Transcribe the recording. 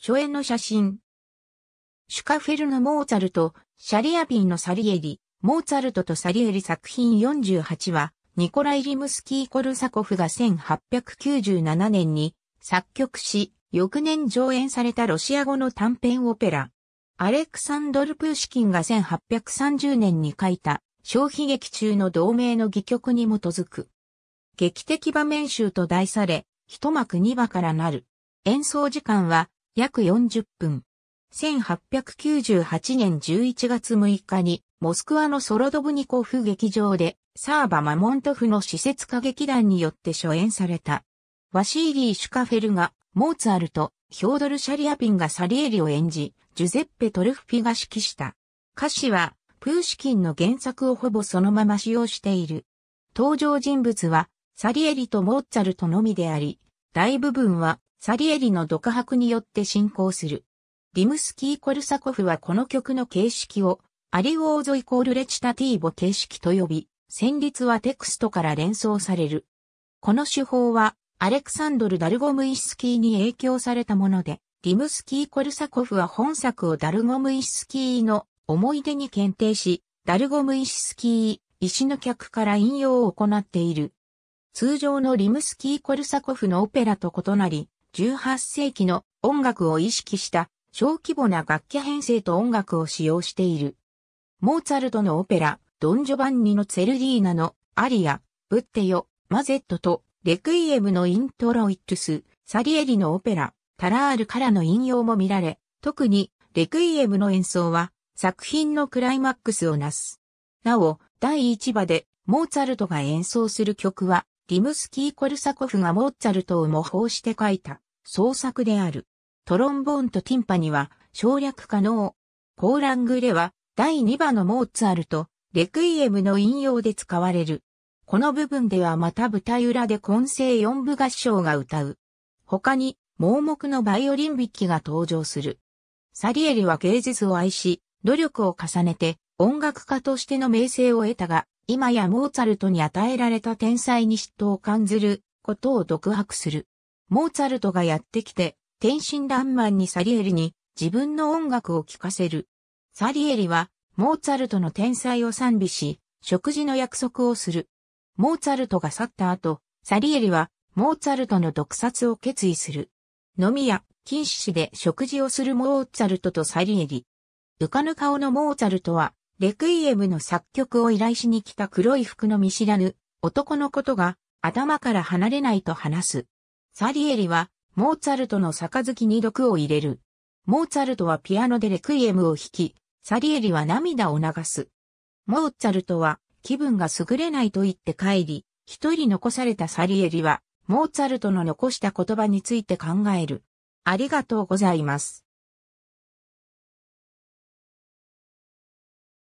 初演の写真。シュカフェルのモーツァルト、シャリアピンのサリエリ、モーツァルトとサリエリ作品48は、ニコライ・リムスキー・コルサコフが1897年に作曲し、翌年上演されたロシア語の短編オペラ。アレクサンドル・プーシキンが1830年に書いた消費劇中の同名の戯曲に基づく。劇的場面集と題され、一幕二話からなる。演奏時間は約40分。1898年11月6日に、モスクワのソロドブニコフ劇場で、サーバ・マモントフの施設歌劇団によって初演された。ワシーリー・シュカフェルが、モーツァルト、ヒョードル・シャリアピンがサリエリを演じ、ジュゼッペ・トルフィが指揮した。歌詞は、プーシキンの原作をほぼそのまま使用している。登場人物は、サリエリとモーツァルトのみであり、大部分はサリエリの独白によって進行する。リムスキー・コルサコフはこの曲の形式を、アリオーゾイコールレチタティーボ形式と呼び、旋律はテクストから連想される。この手法は、アレクサンドル・ダルゴムイスキーに影響されたもので、リムスキー・コルサコフは本作をダルゴムイスキーの思い出に検定し、ダルゴムイスキー、石の客から引用を行っている。通常のリムスキー・コルサコフのオペラと異なり、18世紀の音楽を意識した小規模な楽器編成と音楽を使用している。モーツァルトのオペラ、ドン・ジョバンニのツェルディーナのアリア、ブッテヨ、マゼットとレクイエムのイントロイットス、サリエリのオペラ、タラールからの引用も見られ、特にレクイエムの演奏は作品のクライマックスをなす。なお、第1話でモーツァルトが演奏する曲はリムスキー・コルサコフがモーツァルトを模倣して書いた創作である。トロンボーンとティンパニは省略可能。コーラングレは第2話のモーツァルト、レクイエムの引用で使われる。この部分ではまた舞台裏で混声4部合唱が歌う。他に盲目のバイオリン弾きが登場する。サリエリは芸術を愛し、努力を重ねて音楽家としての名声を得たが、今やモーツァルトに与えられた天才に嫉妬を感じることを独白する。モーツァルトがやってきて、天真爛漫にサリエリに自分の音楽を聴かせる。サリエリは、モーツァルトの天才を賛美し、食事の約束をする。モーツァルトが去った後、サリエリは、モーツァルトの毒殺を決意する。飲み屋、禁止で食事をするモーツァルトとサリエリ。浮かぬ顔のモーツァルトは、レクイエムの作曲を依頼しに来た黒い服の見知らぬ男のことが頭から離れないと話す。サリエリはモーツァルトの杯に毒を入れる。モーツァルトはピアノでレクイエムを弾き、サリエリは涙を流す。モーツァルトは気分が優れないと言って帰り、一人残されたサリエリはモーツァルトの残した言葉について考える。ありがとうございます。